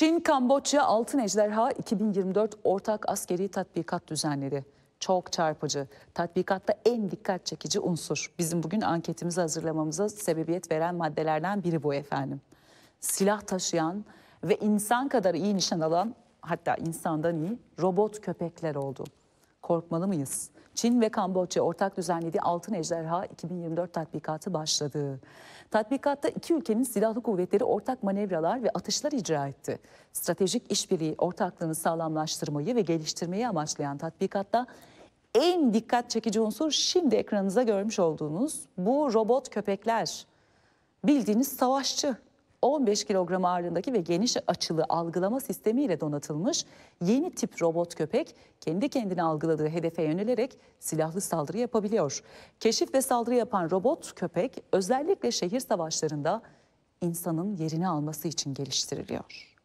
Çin, Kamboçya, Altın Ejderha 2024 ortak askeri tatbikat düzenledi. Çok çarpıcı. Tatbikatta en dikkat çekici unsur. Bizim bugün anketimizi hazırlamamıza sebebiyet veren maddelerden biri bu efendim. Silah taşıyan ve insan kadar iyi nişan alan hatta insandan iyi robot köpekler oldu korkmalı mıyız? Çin ve Kamboçya ortak düzenlediği Altın Ejderha 2024 tatbikatı başladı. Tatbikatta iki ülkenin silahlı kuvvetleri ortak manevralar ve atışlar icra etti. Stratejik işbirliği ortaklığını sağlamlaştırmayı ve geliştirmeyi amaçlayan tatbikatta en dikkat çekici unsur şimdi ekranınıza görmüş olduğunuz bu robot köpekler. Bildiğiniz savaşçı 15 kilogram ağırlığındaki ve geniş açılı algılama sistemiyle donatılmış yeni tip robot köpek kendi kendini algıladığı hedefe yönelerek silahlı saldırı yapabiliyor. Keşif ve saldırı yapan robot köpek özellikle şehir savaşlarında insanın yerini alması için geliştiriliyor.